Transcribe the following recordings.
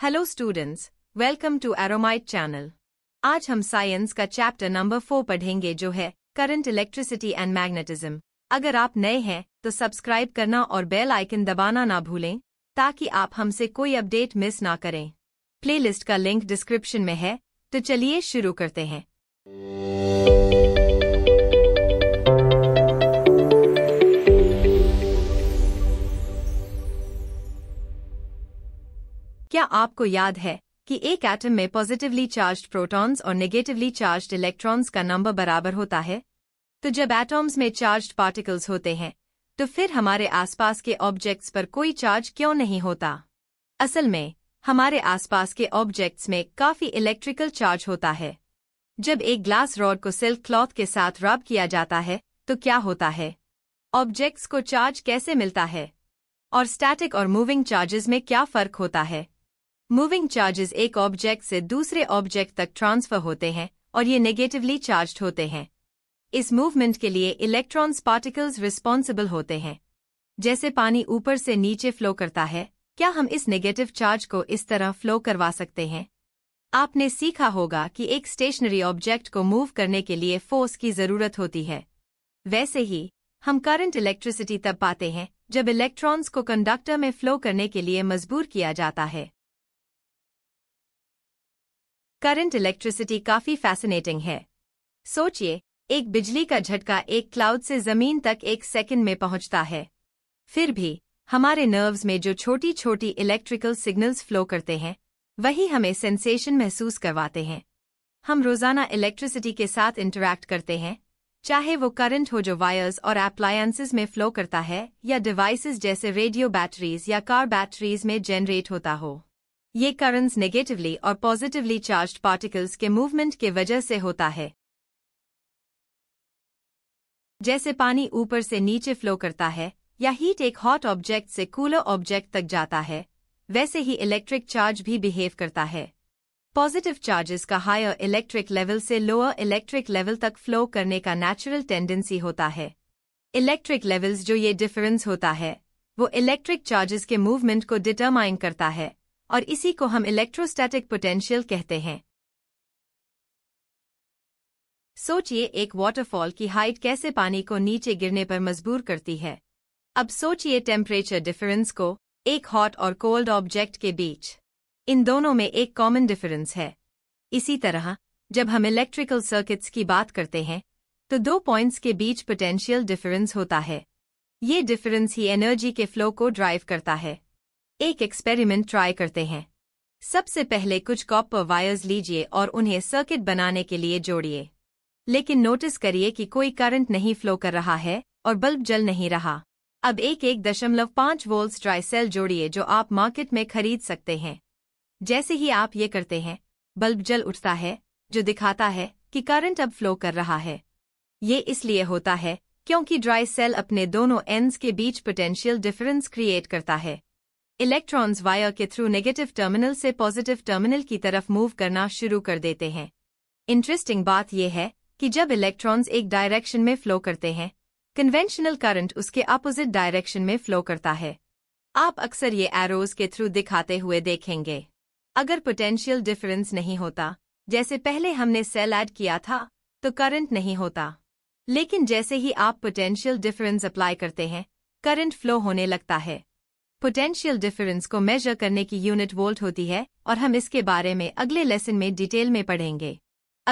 hello students welcome to Aeromite channel आज हम science का चैप्टर नंबर फोर पढ़ेंगे जो है करंट इलेक्ट्रिसिटी एंड मैग्नेटिज्म अगर आप नए हैं तो सब्सक्राइब करना और बेल आइकन दबाना ना भूलें ताकि आप हमसे कोई अपडेट मिस ना करें प्लेलिस्ट का लिंक डिस्क्रिप्शन में है तो चलिए शुरू करते हैं आपको याद है कि एक एटम में पॉजिटिवली चार्ज प्रोटॉन्स और नेगेटिवली चार्ज इलेक्ट्रॉन्स का नंबर बराबर होता है तो जब एटॉम्स में चार्ज पार्टिकल्स होते हैं तो फिर हमारे आसपास के ऑब्जेक्ट्स पर कोई चार्ज क्यों नहीं होता असल में हमारे आसपास के ऑब्जेक्ट्स में काफी इलेक्ट्रिकल चार्ज होता है जब एक ग्लास रॉड को सिल्क क्लॉथ के साथ रब किया जाता है तो क्या होता है ऑब्जेक्ट्स को चार्ज कैसे मिलता है और स्टैटिक और मूविंग चार्जेस में क्या फ़र्क होता है मूविंग चार्जेस एक ऑब्जेक्ट से दूसरे ऑब्जेक्ट तक ट्रांसफर होते हैं और ये नेगेटिवली चार्ज होते हैं इस मूवमेंट के लिए इलेक्ट्रॉन्स पार्टिकल्स रिस्पॉन्सिबल होते हैं जैसे पानी ऊपर से नीचे फ्लो करता है क्या हम इस नेगेटिव चार्ज को इस तरह फ्लो करवा सकते हैं आपने सीखा होगा कि एक स्टेशनरी ऑब्जेक्ट को मूव करने के लिए फोर्स की जरूरत होती है वैसे ही हम करंट इलेक्ट्रिसिटी तब पाते हैं जब इलेक्ट्रॉन्स को कंडक्टर में फ्लो करने के लिए मजबूर किया जाता है करंट इलेक्ट्रिसिटी काफी फैसिनेटिंग है सोचिए एक बिजली का झटका एक क्लाउड से जमीन तक एक सेकंड में पहुंचता है फिर भी हमारे नर्व्स में जो छोटी छोटी इलेक्ट्रिकल सिग्नल्स फ्लो करते हैं वही हमें सेंसेशन महसूस करवाते हैं हम रोजाना इलेक्ट्रिसिटी के साथ इंटरैक्ट करते हैं चाहे वो करंट हो जो वायर्स और एप्लायंसेस में फ्लो करता है या डिवाइसेस जैसे रेडियो बैटरीज या कार बैटरीज में जेनरेट होता हो ये करंस नेगेटिवली और पॉजिटिवली चार्ज्ड पार्टिकल्स के मूवमेंट के वजह से होता है जैसे पानी ऊपर से नीचे फ्लो करता है या हीट एक हॉट ऑब्जेक्ट से कूलर ऑब्जेक्ट तक जाता है वैसे ही इलेक्ट्रिक चार्ज भी बिहेव करता है पॉजिटिव चार्जेस का हायर इलेक्ट्रिक लेवल से लोअर इलेक्ट्रिक लेवल तक फ्लो करने का नेचुरल टेंडेंसी होता है इलेक्ट्रिक लेवल्स जो ये डिफरेंस होता है वो इलेक्ट्रिक चार्जेस के मूवमेंट को डिटरमाइन करता है और इसी को हम इलेक्ट्रोस्टैटिक पोटेंशियल कहते हैं सोचिए एक वाटरफॉल की हाइट कैसे पानी को नीचे गिरने पर मजबूर करती है अब सोचिए टेम्परेचर डिफरेंस को एक हॉट और कोल्ड ऑब्जेक्ट के बीच इन दोनों में एक कॉमन डिफरेंस है इसी तरह जब हम इलेक्ट्रिकल सर्किट्स की बात करते हैं तो दो पॉइंट्स के बीच पोटेंशियल डिफरेंस होता है ये डिफरेंस ही एनर्जी के फ्लो को ड्राइव करता है एक एक्सपेरिमेंट ट्राई करते हैं सबसे पहले कुछ कॉपर वायर्स लीजिए और उन्हें सर्किट बनाने के लिए जोड़िए लेकिन नोटिस करिए कि कोई करंट नहीं फ्लो कर रहा है और बल्ब जल नहीं रहा अब एक एक दशमलव पाँच वोल्ट सेल जोड़िए जो आप मार्केट में खरीद सकते हैं जैसे ही आप ये करते हैं बल्ब जल उठता है जो दिखाता है कि करंट अब फ्लो कर रहा है ये इसलिए होता है क्योंकि ड्राई सेल अपने दोनों एंड्स के बीच पोटेंशियल डिफरेंस क्रिएट करता है इलेक्ट्रॉन्स वायर के थ्रू नेगेटिव टर्मिनल से पॉजिटिव टर्मिनल की तरफ मूव करना शुरू कर देते हैं इंटरेस्टिंग बात यह है कि जब इलेक्ट्रॉन्स एक डायरेक्शन में फ्लो करते हैं कन्वेंशनल करंट उसके अपोजिट डायरेक्शन में फ्लो करता है आप अक्सर ये एरोज के थ्रू दिखाते हुए देखेंगे अगर पोटेंशियल डिफरेंस नहीं होता जैसे पहले हमने सेल ऐड किया था तो करंट नहीं होता लेकिन जैसे ही आप पोटेंशियल डिफरेंस अप्लाई करते हैं करंट फ्लो होने लगता है पोटेंशियल डिफरेंस को मेजर करने की यूनिट वोल्ट होती है और हम इसके बारे में अगले लेसन में डिटेल में पढ़ेंगे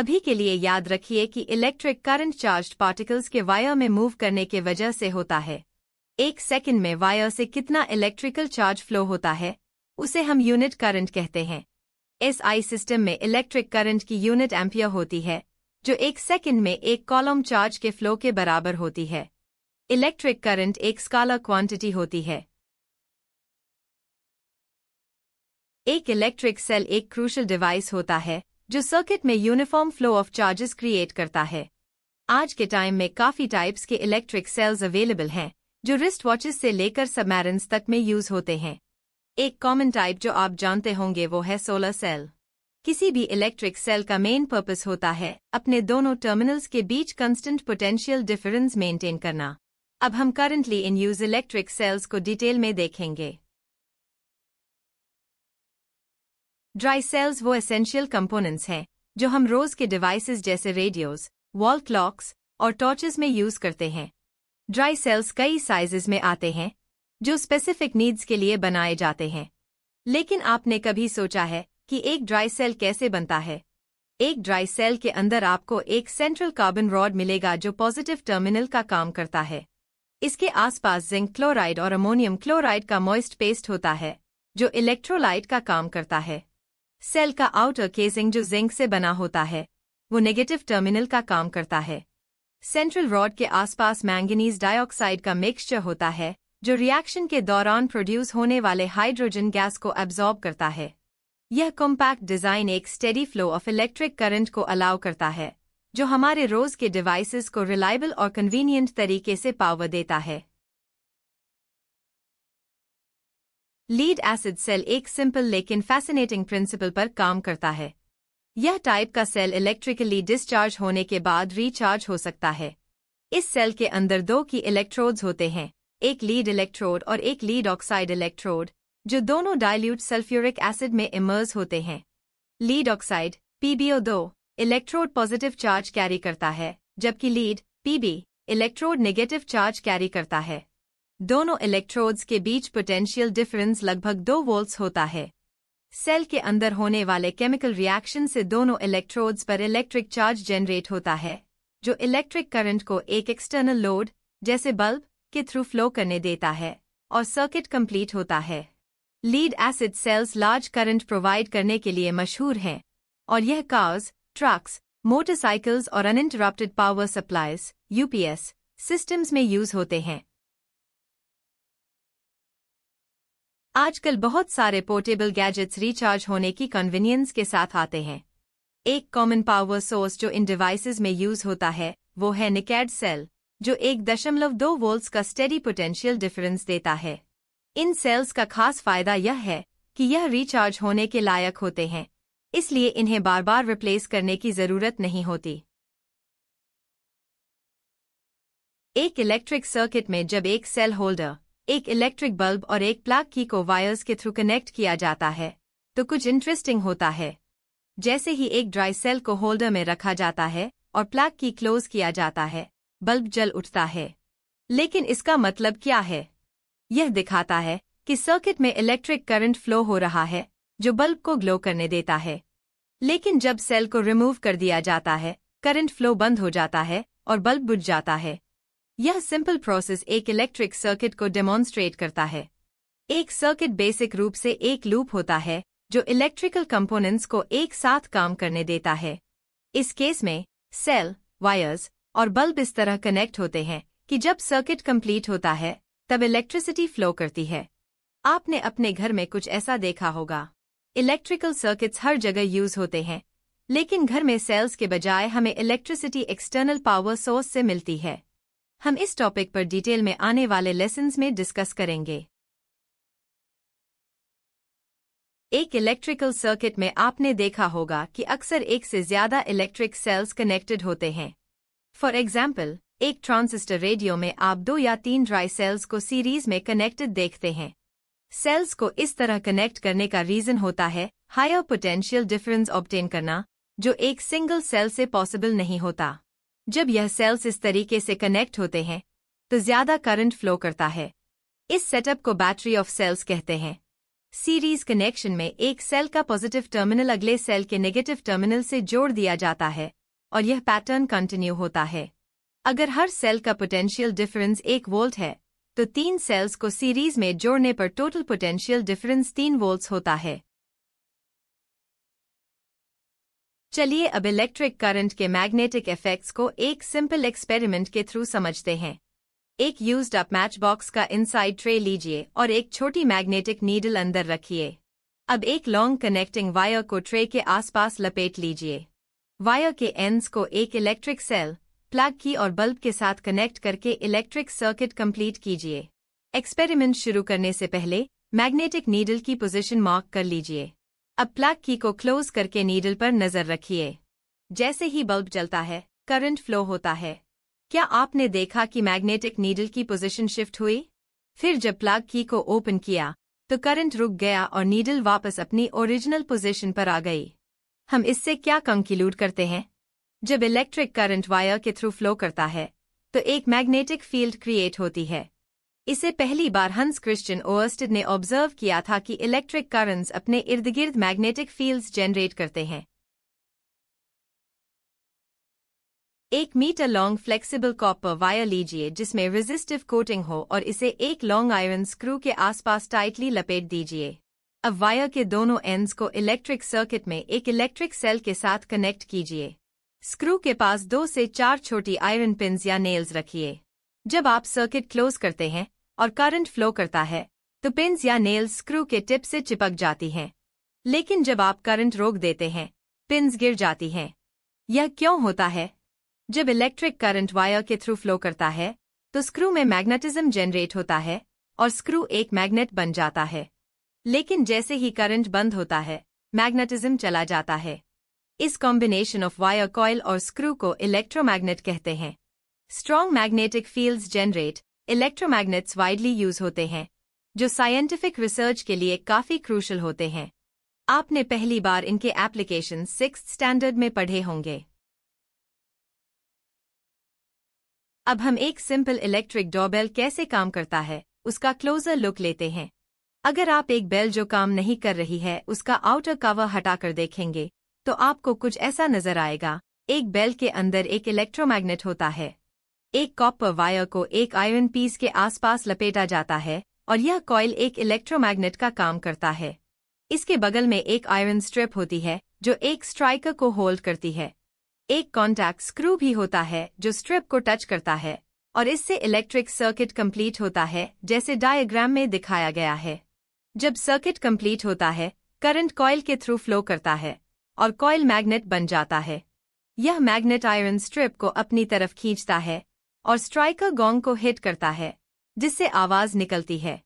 अभी के लिए याद रखिए कि इलेक्ट्रिक करंट चार्ज पार्टिकल्स के वायर में मूव करने के वजह से होता है एक सेकंड में वायर से कितना इलेक्ट्रिकल चार्ज फ्लो होता है उसे हम यूनिट करंट कहते हैं एस आई सिस्टम में इलेक्ट्रिक करंट की यूनिट एम्पियर होती है जो एक सेकंड में एक कॉलम चार्ज के फ्लो के बराबर होती है इलेक्ट्रिक करंट एक स्काला क्वांटिटी होती है एक इलेक्ट्रिक सेल एक क्रूशल डिवाइस होता है जो सर्किट में uniform flow of charges create करता है आज के टाइम में काफी टाइप्स के इलेक्ट्रिक सेल्स अवेलेबल हैं जो रिस्ट वॉचेस से लेकर सबमैरिन्स तक में यूज होते हैं एक कॉमन टाइप जो आप जानते होंगे वो है सोलर सेल किसी भी इलेक्ट्रिक सेल का मेन पर्पस होता है अपने दोनों टर्मिनल्स के बीच कंस्टेंट पोटेंशियल डिफरेंस मेंटेन करना अब हम currently in use electric cells को डिटेल में देखेंगे ड्राई सेल्स वो एसेंशियल कंपोनेंट्स हैं जो हम रोज के डिवाइसेस जैसे रेडियोज वॉल क्लॉक्स और टॉर्चेस में यूज करते हैं ड्राई सेल्स कई साइजेस में आते हैं जो स्पेसिफिक नीड्स के लिए बनाए जाते हैं लेकिन आपने कभी सोचा है कि एक ड्राई सेल कैसे बनता है एक ड्राई सेल के अंदर आपको एक सेंट्रल कार्बन रॉड मिलेगा जो पॉजिटिव टर्मिनल का काम करता है इसके आसपास जिंक क्लोराइड और अमोनियम क्लोराइड का मॉइस्ट पेस्ट होता है जो इलेक्ट्रोलाइट का काम करता है सेल का आउटर केसिंग जो जिंक से बना होता है वो नेगेटिव टर्मिनल का काम करता है सेंट्रल रॉड के आसपास मैंगनीज डाइऑक्साइड का मिक्सचर होता है जो रिएक्शन के दौरान प्रोड्यूस होने वाले हाइड्रोजन गैस को एब्जॉर्ब करता है यह कॉम्पैक्ट डिजाइन एक steady flow of electric current को अलाउ करता है जो हमारे रोज के डिवाइसेस को रिलायबल और कन्वीनियंट तरीके से पावर देता है लीड एसिड सेल एक सिंपल लेकिन फैसिनेटिंग प्रिंसिपल पर काम करता है यह टाइप का सेल इलेक्ट्रिकली डिस्चार्ज होने के बाद रिचार्ज हो सकता है इस सेल के अंदर दो की इलेक्ट्रोड्स होते हैं एक लीड इलेक्ट्रोड और एक लीड ऑक्साइड इलेक्ट्रोड जो दोनों डाइल्यूट सल्फ्यूरिक एसिड में इमर्ज होते हैं लीड ऑक्साइड पीबीओ दो इलेक्ट्रोड पॉजिटिव चार्ज कैरी करता है जबकि lead PB electrode negative charge carry करता है दोनों इलेक्ट्रोड्स के बीच पोटेंशियल डिफरेंस लगभग दो वोल्ट्स होता है सेल के अंदर होने वाले केमिकल रिएक्शन से दोनों इलेक्ट्रोड्स पर इलेक्ट्रिक चार्ज जनरेट होता है जो इलेक्ट्रिक करंट को एक एक्सटर्नल लोड जैसे बल्ब के थ्रू फ्लो करने देता है और सर्किट कंप्लीट होता है lead acid cells large current provide करने के लिए मशहूर हैं और यह कार्स ट्रक्स मोटरसाइकिल्स और uninterrupted power supplies UPS systems में यूज होते हैं आजकल बहुत सारे पोर्टेबल गैजेट्स रिचार्ज होने की कन्वीनियंस के साथ आते हैं एक कॉमन पावर सोर्स जो इन डिवाइसेज में यूज होता है वो है निकैड सेल जो एक दशमलव दो वोल्ट का स्टेडी पोटेंशियल डिफरेंस देता है इन सेल्स का खास फायदा यह है कि यह रिचार्ज होने के लायक होते हैं इसलिए इन्हें बार बार रिप्लेस करने की जरूरत नहीं होती एक इलेक्ट्रिक सर्किट में जब एक सेल होल्डर एक इलेक्ट्रिक बल्ब और एक प्लाग की को वायर्स के थ्रू कनेक्ट किया जाता है तो कुछ इंटरेस्टिंग होता है जैसे ही एक ड्राई सेल को होल्डर में रखा जाता है और प्लाग की क्लोज किया जाता है बल्ब जल उठता है लेकिन इसका मतलब क्या है यह दिखाता है कि सर्किट में इलेक्ट्रिक करंट फ्लो हो रहा है जो बल्ब को ग्लो करने देता है लेकिन जब सेल को रिमूव कर दिया जाता है करंट फ्लो बंद हो जाता है और बल्ब बुझ जाता है यह सिंपल प्रोसेस एक इलेक्ट्रिक सर्किट को डेमोन्स्ट्रेट करता है एक सर्किट बेसिक रूप से एक लूप होता है जो इलेक्ट्रिकल कंपोनेंट्स को एक साथ काम करने देता है इस केस में सेल वायर्स और बल्ब इस तरह कनेक्ट होते हैं कि जब सर्किट कंप्लीट होता है तब इलेक्ट्रिसिटी फ्लो करती है आपने अपने घर में कुछ ऐसा देखा होगा इलेक्ट्रिकल सर्किट्स हर जगह यूज होते हैं लेकिन घर में सेल्स के बजाय हमें इलेक्ट्रिसिटी एक्सटर्नल पावर सोर्स से मिलती है हम इस टॉपिक पर डिटेल में आने वाले लेसन में डिस्कस करेंगे एक इलेक्ट्रिकल सर्किट में आपने देखा होगा कि अक्सर एक से ज्यादा इलेक्ट्रिक सेल्स कनेक्टेड होते हैं फॉर एग्जाम्पल एक ट्रांसिस्टर रेडियो में आप दो या तीन ड्राई सेल्स को सीरीज में कनेक्टेड देखते हैं सेल्स को इस तरह कनेक्ट करने का रीजन होता है हायर पोटेंशियल डिफरेंस ऑप्टेन करना जो एक सिंगल सेल से पॉसिबल नहीं होता जब यह सेल्स इस तरीके से कनेक्ट होते हैं तो ज्यादा करंट फ्लो करता है इस सेटअप को बैटरी ऑफ सेल्स कहते हैं सीरीज कनेक्शन में एक सेल का पॉजिटिव टर्मिनल अगले सेल के नेगेटिव टर्मिनल से जोड़ दिया जाता है और यह पैटर्न कंटिन्यू होता है अगर हर सेल का पोटेंशियल डिफरेंस एक वोल्ट है तो तीन सेल्स को सीरीज में जोड़ने पर टोटल पोटेंशियल डिफरेंस तीन वोल्ट्स होता है चलिए अब इलेक्ट्रिक करंट के मैग्नेटिक इफेक्ट्स को एक सिंपल एक्सपेरिमेंट के थ्रू समझते हैं एक यूज्ड अप मैच बॉक्स का इनसाइड ट्रे लीजिए और एक छोटी मैग्नेटिक नीडल अंदर रखिए अब एक लॉन्ग कनेक्टिंग वायर को ट्रे के आसपास लपेट लीजिए वायर के एंड्स को एक इलेक्ट्रिक सेल प्लग की और बल्ब के साथ कनेक्ट करके इलेक्ट्रिक सर्किट कंप्लीट कीजिए एक्सपेरिमेंट शुरू करने से पहले मैग्नेटिक नीडल की पोजीशन मार्क कर लीजिए अब प्लग की को क्लोज करके नीडल पर नजर रखिए जैसे ही बल्ब जलता है करंट फ्लो होता है क्या आपने देखा कि मैग्नेटिक नीडल की पोजीशन शिफ्ट हुई फिर जब प्लग की को ओपन किया तो करंट रुक गया और नीडल वापस अपनी ओरिजिनल पोजीशन पर आ गई हम इससे क्या कंक्लूड करते हैं जब इलेक्ट्रिक करंट वायर के थ्रू फ्लो करता है तो एक मैग्नेटिक फील्ड क्रिएट होती है इसे पहली बार हंस क्रिश्चियन ओअस्टिड ने ऑब्जर्व किया था कि इलेक्ट्रिक करंट्स अपने इर्द गिर्द मैग्नेटिक फील्ड्स जनरेट करते हैं एक metre long flexible copper wire लीजिए जिसमें रेजिस्टिव कोटिंग हो और इसे एक लॉन्ग आयरन स्क्रू के आसपास टाइटली लपेट दीजिए अब वायर के दोनों एंड्स को इलेक्ट्रिक सर्किट में एक इलेक्ट्रिक सेल के साथ कनेक्ट कीजिए स्क्रू के पास दो से चार छोटी आयरन पिंस या नेल्स रखिए जब आप सर्किट क्लोज करते हैं और करंट फ्लो करता है तो पिंस या नेल स्क्रू के टिप से चिपक जाती हैं लेकिन जब आप करंट रोक देते हैं पिंस गिर जाती हैं यह क्यों होता है जब इलेक्ट्रिक करंट वायर के थ्रू फ्लो करता है तो स्क्रू में मैग्नेटिज्म जनरेट होता है और स्क्रू एक मैग्नेट बन जाता है लेकिन जैसे ही करंट बंद होता है मैग्नेटिज्म चला जाता है इस कॉम्बिनेशन ऑफ वायर कॉयल और स्क्रू को इलेक्ट्रोमैग्नेट कहते हैं strong magnetic fields generate electromagnets widely use होते हैं जो साइंटिफिक रिसर्च के लिए काफी क्रूशल होते हैं आपने पहली बार इनके एप्लीकेशन सिक्स स्टैंडर्ड में पढ़े होंगे अब हम एक सिंपल इलेक्ट्रिक डॉबेल कैसे काम करता है उसका क्लोजर लुक लेते हैं अगर आप एक बेल जो काम नहीं कर रही है उसका आउटर कवर हटाकर देखेंगे तो आपको कुछ ऐसा नजर आएगा एक बेल के अंदर एक इलेक्ट्रोमैग्नेट होता है एक कॉपर वायर को एक आयरन पीस के आसपास लपेटा जाता है और यह कॉयल एक इलेक्ट्रोमैग्नेट का काम करता है इसके बगल में एक आयरन स्ट्रिप होती है जो एक स्ट्राइकर को होल्ड करती है एक कॉन्टैक्ट स्क्रू भी होता है जो स्ट्रिप को टच करता है और इससे इलेक्ट्रिक सर्किट कंप्लीट होता है जैसे डायग्राम में दिखाया गया है जब सर्किट कंप्लीट होता है करंट कॉयल के थ्रू फ्लो करता है और कॉयल मैग्नेट बन जाता है यह मैग्नेट आयरन स्ट्रिप को अपनी तरफ खींचता है और स्ट्राइकर गोंग को हिट करता है जिससे आवाज निकलती है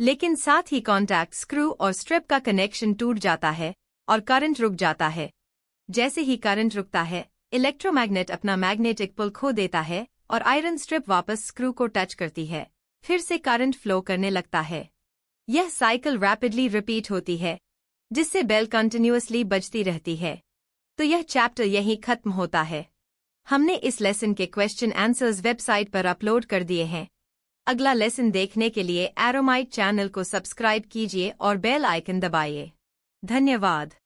लेकिन साथ ही कॉन्टैक्ट स्क्रू और स्ट्रिप का कनेक्शन टूट जाता है और करंट रुक जाता है जैसे ही करंट रुकता है इलेक्ट्रोमैग्नेट अपना मैग्नेटिक पुल खो देता है और आयरन स्ट्रिप वापस स्क्रू को टच करती है फिर से करंट फ्लो करने लगता है यह साइकिल रैपिडली रिपीट होती है जिससे बेल कंटिन्यूसली बजती रहती है तो यह चैप्टर यहीं खत्म होता है हमने इस लेसन के क्वेश्चन आंसर्स वेबसाइट पर अपलोड कर दिए हैं अगला लेसन देखने के लिए एरोमाइट चैनल को सब्सक्राइब कीजिए और बेल आइकन दबाइए धन्यवाद